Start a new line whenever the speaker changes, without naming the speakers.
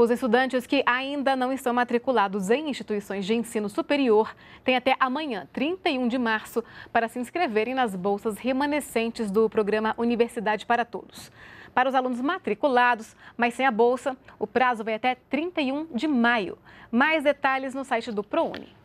Os estudantes que ainda não estão matriculados em instituições de ensino superior têm até amanhã, 31 de março, para se inscreverem nas bolsas remanescentes do programa Universidade para Todos. Para os alunos matriculados, mas sem a bolsa, o prazo vai até 31 de maio. Mais detalhes no site do ProUni.